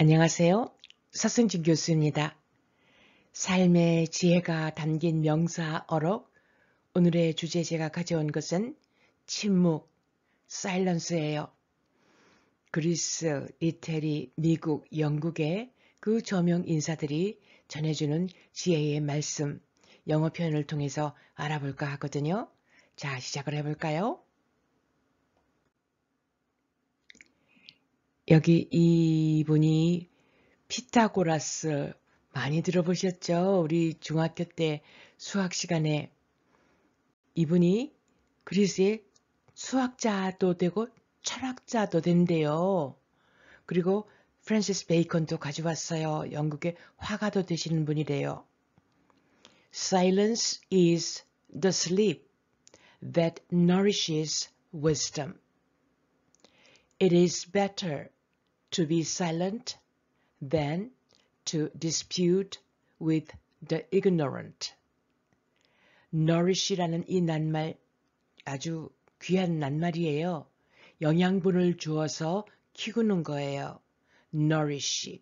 안녕하세요. 서승진 교수입니다. 삶의 지혜가 담긴 명사 어록 오늘의 주제 제가 가져온 것은 침묵, 사일런스예요. 그리스, 이태리, 미국, 영국의 그 저명 인사들이 전해주는 지혜의 말씀, 영어 표현을 통해서 알아볼까 하거든요. 자, 시작을 해볼까요? 여기 이분이 피타고라스 많이 들어보셨죠? 우리 중학교 때 수학 시간에 이분이 그리스의 수학자도 되고 철학자도 된대요. 그리고 프랜시스 베이컨도 가져왔어요. 영국의 화가도 되시는 분이래요. Silence is the sleep that nourishes wisdom. It is better to be silent than to dispute with the ignorant. nourish라는 이이 낱말 아주 귀한 낱말이에요. 영양분을 주어서 키우는 거예요. nourish,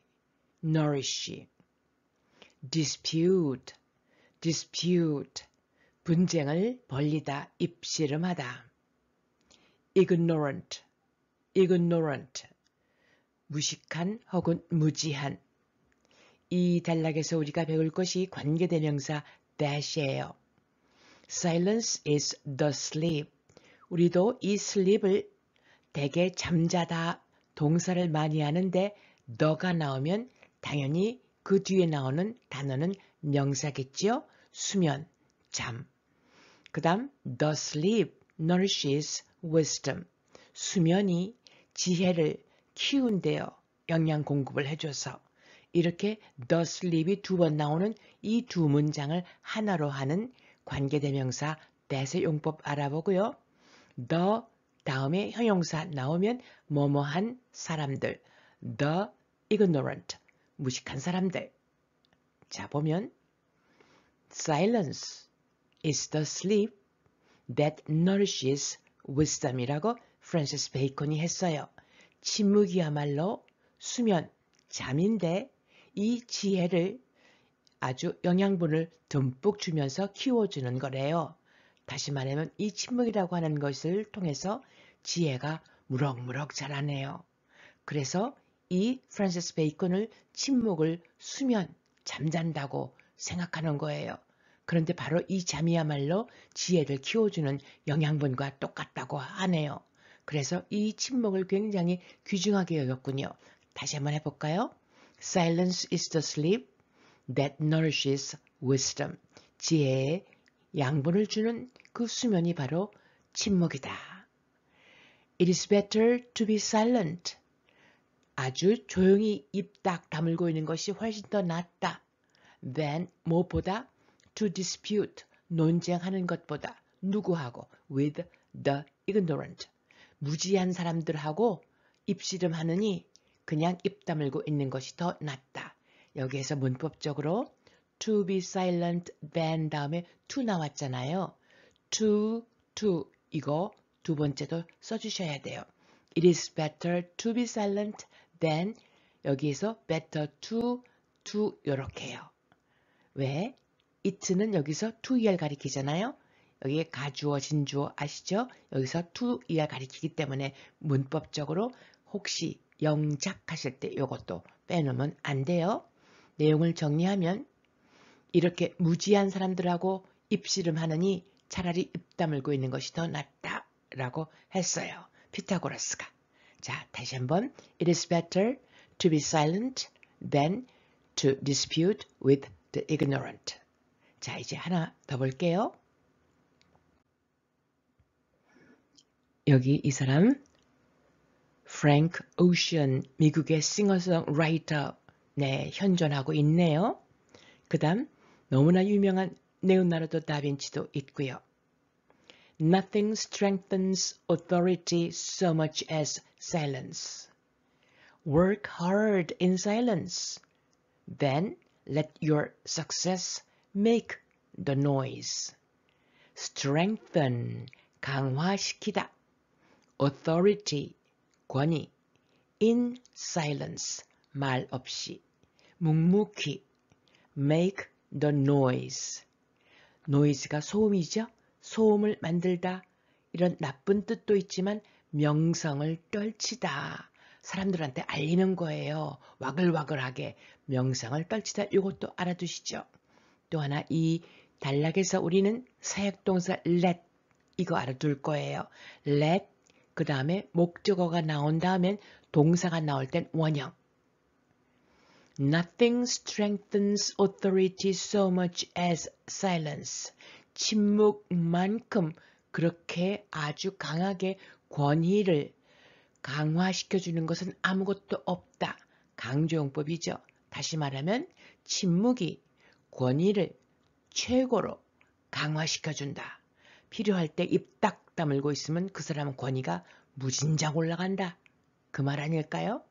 nourish. dispute, dispute. 분쟁을 벌리다, 입씨름하다. ignorant, ignorant. 무식한 혹은 무지한. 이 단락에서 우리가 배울 것이 관계대명사 dash예요. Silence is the sleep. 우리도 이 sleep을 대개 잠자다 동사를 많이 하는데 너가 나오면 당연히 그 뒤에 나오는 단어는 명사겠지요. 수면, 잠. 그 다음 the sleep nourishes wisdom. 수면이 지혜를 키운대요. 영양 공급을 해줘서. 이렇게 the sleep이 두 번 나오는 이 두 문장을 하나로 하는 관계대명사 that의 용법 알아보고요. the 다음에 형용사 나오면 뭐뭐한 사람들 the ignorant 무식한 사람들 자 보면 silence is the sleep that nourishes wisdom이라고 프란시스 베이컨이 했어요. 침묵이야말로 수면, 잠인데 이 지혜를 아주 영양분을 듬뿍 주면서 키워주는 거래요. 다시 말하면 이 침묵이라고 하는 것을 통해서 지혜가 무럭무럭 자라네요. 그래서 이 프란시스 베이컨을 침묵을 수면, 잠잔다고 생각하는 거예요. 그런데 바로 이 잠이야말로 지혜를 키워주는 영양분과 똑같다고 하네요. 그래서 이 침묵을 굉장히 귀중하게 여겼군요. 다시 한번 해볼까요? Silence is the sleep that nourishes wisdom. 지혜의 양분을 주는 그 수면이 바로 침묵이다. It is better to be silent. 아주 조용히 입 딱 다물고 있는 것이 훨씬 더 낫다. than 무엇보다 to dispute 논쟁하는 것보다 누구하고 with the ignorant 무지한 사람들하고 입씨름하느니 그냥 입 다물고 있는 것이 더 낫다. 여기에서 문법적으로 to be silent than 다음에 to 나왔잖아요. to, to 이거 두 번째도 써주셔야 돼요. It is better to be silent than 여기에서 better to, to 이렇게요. 왜? it는 여기서 to 열 가리키잖아요. 여기에 가주어, 진주어 아시죠? 여기서 to 이하 가리키기 때문에 문법적으로 혹시 영작하실 때 이것도 빼놓으면 안 돼요. 내용을 정리하면 이렇게 무지한 사람들하고 입씨름하느니 차라리 입 다물고 있는 것이 더 낫다 라고 했어요. 피타고라스가. 자 다시 한번 It is better to be silent than to dispute with the ignorant. 자 이제 하나 더 볼게요. 여기 이 사람 프랭크 오션 미국의 싱어송라이터 네 현존하고 있네요. 그 다음 너무나 유명한 네오나르도 다빈치도 있고요. Nothing strengthens authority so much as silence. Work hard in silence. Then let your success make the noise. Strengthen, 강화시키다. authority, 권위, in silence, 말 없이, 묵묵히, make the noise, noise가 소음이죠? 소음을 만들다, 이런 나쁜 뜻도 있지만 명성을 떨치다. 사람들한테 알리는 거예요. 와글와글하게 명성을 떨치다 이것도 알아두시죠. 또 하나 이 단락에서 우리는 사역동사 let 이거 알아둘 거예요. let 그 다음에 목적어가 나온 다음엔 동사가 나올 땐 원형. Nothing strengthens authority so much as silence. 침묵만큼 그렇게 아주 강하게 권위를 강화시켜주는 것은 아무것도 없다. 강조용법이죠. 다시 말하면 침묵이 권위를 최고로 강화시켜준다. 필요할 때입딱 다물고 있으면 그 사람 권위가 무진장 올라간다. 그 말 아닐까요?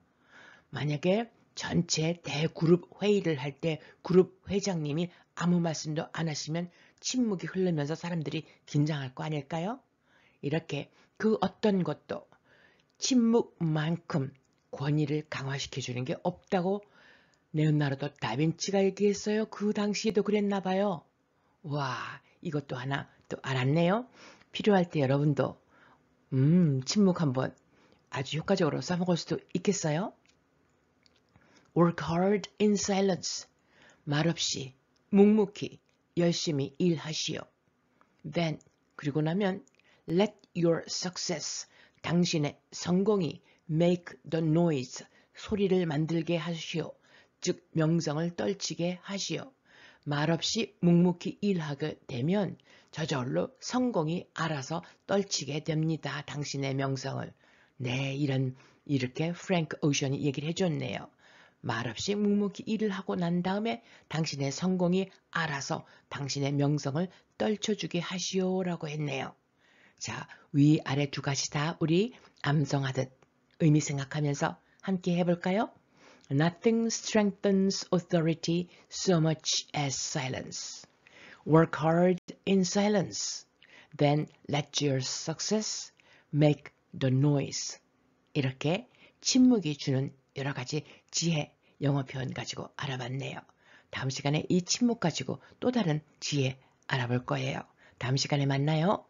만약에 전체 대그룹 회의를 할 때 그룹 회장님이 아무 말씀도 안 하시면 침묵이 흐르면서 사람들이 긴장할 거 아닐까요? 이렇게 그 어떤 것도 침묵만큼 권위를 강화시켜 주는 게 없다고 네온나르도 다빈치가 얘기했어요. 그 당시에도 그랬나 봐요. 와, 이것도 하나 또 알았네요. 필요할 때 여러분도 음 침묵 한번 아주 효과적으로 써먹을 수도 있겠어요? Work hard in silence. 말없이 묵묵히 열심히 일하시오. Then 그리고 나면 let your success 당신의 성공이 make the noise 소리를 만들게 하시오. 즉 명성을 떨치게 하시오. 말없이 묵묵히 일하게 되면 저절로 성공이 알아서 떨치게 됩니다. 당신의 명성을. 네, 이런 이렇게 프랭크 오션이 얘기를 해줬네요. 말없이 묵묵히 일을 하고 난 다음에 당신의 성공이 알아서 당신의 명성을 떨쳐주게 하시오라고 했네요. 자, 위, 아래 두 가지 다 우리 암성하듯 의미 생각하면서 함께 해볼까요? Nothing strengthens authority so much as silence. Work hard in silence. Then let your success make the noise. 이렇게 침묵이 주는 여러 가지 지혜, 영어 표현 가지고 알아봤네요. 다음 시간에 이 침묵 가지고 또 다른 지혜 알아볼 거예요. 다음 시간에 만나요.